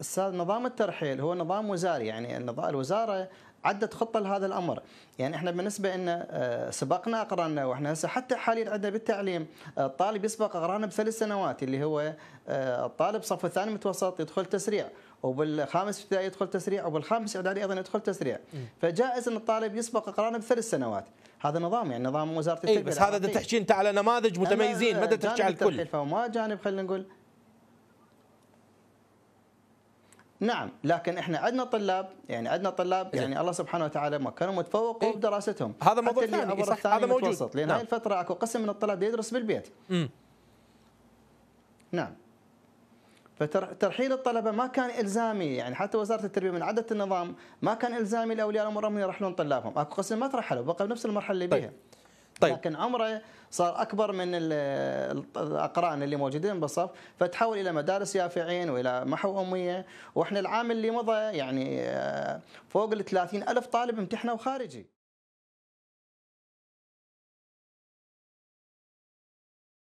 استاذ نظام الترحيل هو نظام وزاري يعني الوزاره عدت خطه لهذا الامر يعني احنا بالنسبه ان آه، سبقنا اقراننا واحنا هسه حتى حاليا عندنا بالتعليم آه، الطالب يسبق اقرانه بثلاث سنوات اللي هو آه، الطالب صف الثاني متوسط يدخل تسريع وبالخامس ابتدائي يدخل تسريع وبالخامس اعدادي ايضا يدخل تسريع فجائز ان الطالب يسبق اقرانه بثلاث سنوات هذا نظام يعني نظام وزاره إيه، التربيه اي بس هذا تحكي انت على نماذج متميزين ما تحكي على الكل فما جانب خلينا نقول نعم لكن احنا عندنا طلاب يعني عندنا طلاب يعني الله سبحانه وتعالى مكنهم وتفوقوا إيه؟ بدراستهم هذا موضوع ثاني إيه، هذا موجود لان نعم. هاي الفتره اكو قسم من الطلاب يدرس بالبيت مم. نعم فترحيل الطلبه ما كان الزامي يعني حتى وزاره التربيه من عاده النظام ما كان الزامي لاولياء الامور انهم يرحلون طلابهم اكو قسم ما ترحلوا بقى بنفس المرحله اللي طيب. بيها طيب. طيب. لكن عمره صار اكبر من الاقران اللي موجودين بالصف فتحول الى مدارس يافعين والى محو اميه واحنا العام اللي مضى يعني آه، فوق ال ألف طالب امتحنوا خارجي